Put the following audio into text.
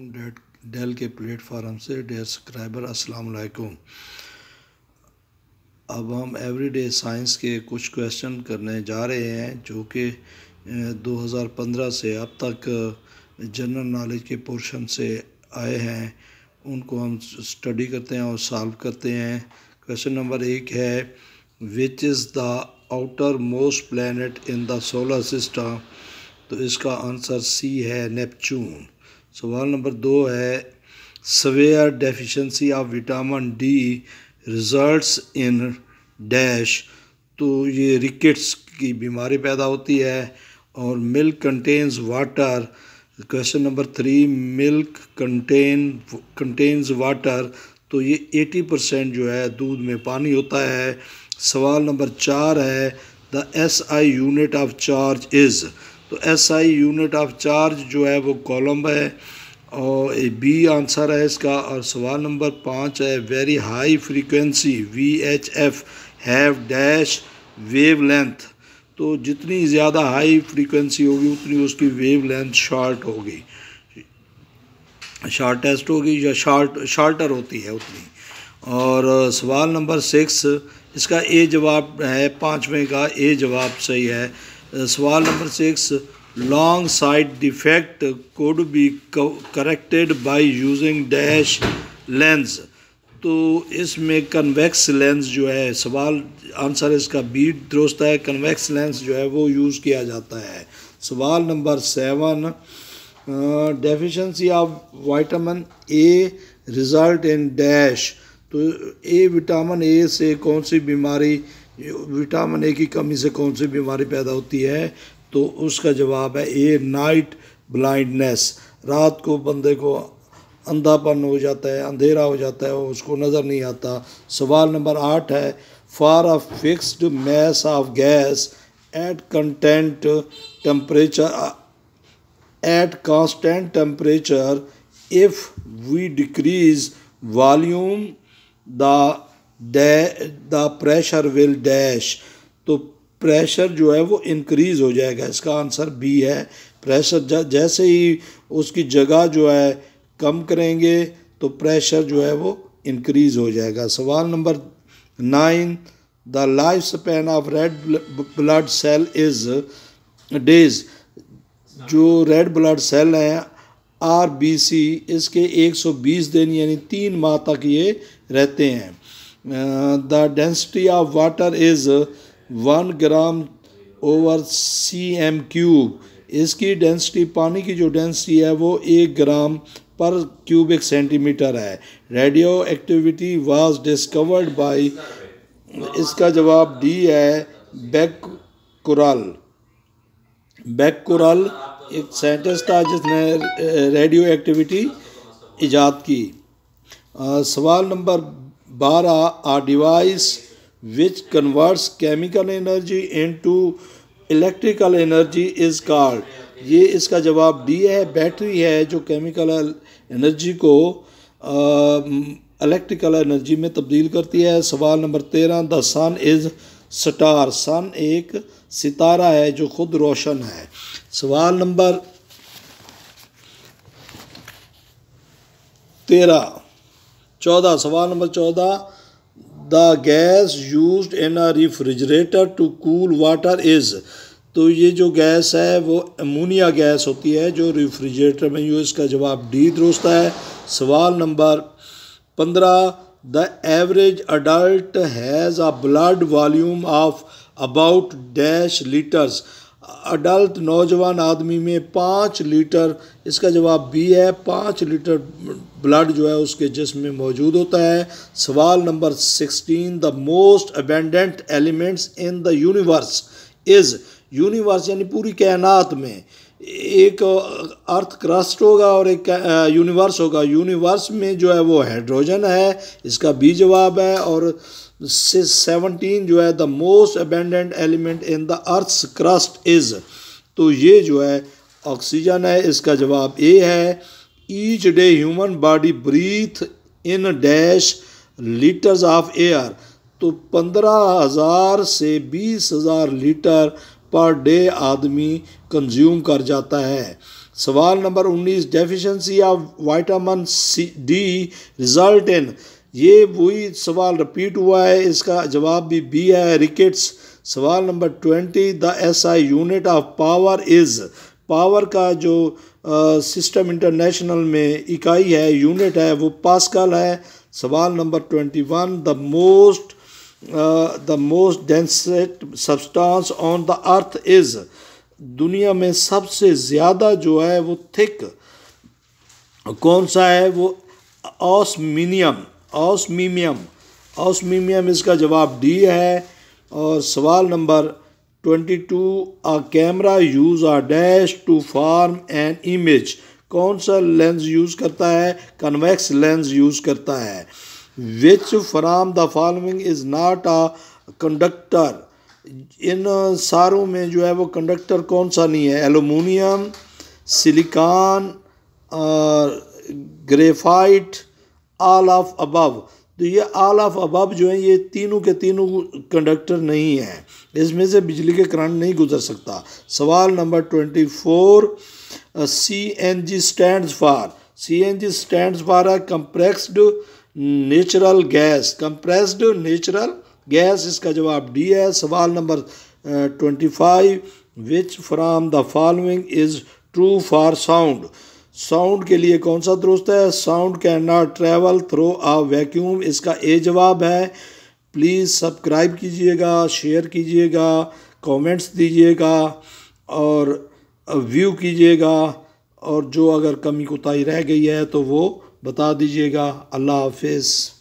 date डेल के platform से डेयर सब्सक्राइबर अस्सलाम वालेकुम अब हम एवरीडे साइंस के कुछ क्वेश्चन करने जा रहे हैं जो कि 2015 से अब तक जनरल नॉलेज के पोर्शन से आए हैं उनको हम स्टडी करते हैं और सॉल्व करते हैं क्वेश्चन नंबर एक है which is the outermost planet in the solar system तो इसका आंसर सी है नेपचून सवाल नंबर दो है severe deficiency of vitamin D results in dash तो ये रिकेट्स की बीमारी पैदा होती है और milk contains water question number three milk contain contains water तो ये 80 परसेंट जो है दूध में पानी होता है सवाल नंबर चार है the S I unit of charge is तो एसआई यूनिट ऑफ चार्ज जो है वो कॉलम है और बी आंसर है इसका और सवाल नंबर पाँच है very high frequency V H F have dash wavelength तो जितनी ज़्यादा हाई फ्रीक्वेंसी होगी उतनी उसकी वेव लेंथ शॉर्ट होगी शार्टेस्ट होगी या शार्ट शार्टर होती है उतनी और सवाल नंबर सिक्स इसका ए जवाब है पाँचवें का ए जवाब सही है सवाल number six long sight defect could be corrected by using dash lens तो इसमें कन्वेक्स लेंस जो है सवाल आंसर इसका बी दुरुस्त है कन्वेक्स लेंस जो है वो यूज़ किया जाता है सवाल number seven deficiency of vitamin A result in dash तो ए विटामिन ए से कौन सी बीमारी विटामिन ए की कमी से कौन सी बीमारी पैदा होती है तो उसका जवाब है ए नाइट ब्लाइंडनेस रात को बंदे को अंधापन हो जाता है अंधेरा हो जाता है उसको नज़र नहीं आता सवाल नंबर आठ है for a fixed mass of gas at constant temperature at constant temperature if we decrease volume the the pressure will dash तो प्रेशर जो है वो इंक्रीज हो जाएगा इसका आंसर बी है प्रेशर जैसे ही उसकी जगह जो है कम करेंगे तो प्रेशर जो है वो इंक्रीज हो जाएगा सवाल number nine the life span of red blood cell is days जो रेड ब्लड सेल हैं आर बी सी इसके 120 दिन यानी तीन माह तक ये रहते हैं Uh, the density of water is 1 gram over C M cube इसकी डेंसिटी पानी की जो डेंसिटी है वो एक ग्राम पर क्यूबिक सेंटीमीटर है radioactivity was discovered by इसका जवाब डी है बैक कुरल बैक कुरल एक साइंटिस्ट था जिसने रेडियो uh, एक्टिविटी ईजाद की आ, uh, सवाल number bara are device which converts chemical energy into electrical energy is called ये इसका जवाब डी है बैटरी है जो केमिकल एनर्जी को इलेक्ट्रिकल एनर्जी में तब्दील करती है सवाल नंबर तेरह the sun is star sun एक सितारा है जो खुद रोशन है सवाल नंबर तेरह चौदह सवाल नंबर चौदह the gas use in a refrigerator to cool water is तो ये जो गैस है वो अमोनिया गैस होती है जो रिफ्रिजरेटर में यूज इसका जवाब डी दुरुस्त है सवाल नंबर पंद्रह the average adult has a blood volume of about dash litres adult नौजवान आदमी में पाँच लीटर इसका जवाब बी है पाँच लीटर ब्लड जो है उसके जिसम में मौजूद होता है सवाल number sixteen the most abundant elements in the universe is universe यानी पूरी कायनात में एक अर्थ क्रस्ट होगा और एक यूनिवर्स होगा यूनिवर्स में जो है वो हाइड्रोजन है इसका बी जवाब है और सेवनटीन जो है the most abundant element in the earth crust is तो ये जो है ऑक्सीजन है इसका जवाब ए है each day human body breathe in dash litres of air तो पंद्रह हज़ार से बीस हज़ार लीटर पर डे आदमी कंज्यूम कर जाता है सवाल नंबर उन्नीस deficiency of vitamin C D result in ये वही सवाल रिपीट हुआ है इसका जवाब भी बी है रिकेट्स सवाल number twenty the S I unit of power is power का जो सिस्टम इंटरनेशनल में इकाई है यूनिट है वो पास्कल है सवाल number twenty one the most the most densest substance on the earth is दुनिया में सबसे ज़्यादा जो है वो थिक कौन सा है वो ऑसमिनियम ऑस्मीमियम ऑस्मीमियम इसका जवाब डी है और सवाल number twenty two a camera use a dash to form an image कौन सा लेंस यूज़ करता है कन्वेक्स लेंस यूज़ करता है which from the following is not a conductor इन सारों में जो है वो कंडक्टर कौन सा नहीं है aluminium silicon graphite all of above तो ये आल ऑफ अबब जो है ये तीनों के तीनों कंडक्टर नहीं हैं इसमें से बिजली के करंट नहीं गुजर सकता सवाल number twenty four C N G stand for C N G stand for a compressed natural gas compressed natural gas इसका जवाब डी है सवाल number twenty five which from the following is true for sound sound के लिए कौन सा दुरुस्त है sound can not travel through a vacuum इसका ए जवाब है प्लीज़ सब्सक्राइब कीजिएगा शेयर कीजिएगा कमेंट्स दीजिएगा और व्यू कीजिएगा और जो अगर कमी कोताही रह गई है तो वो बता दीजिएगा अल्लाह हाफिज़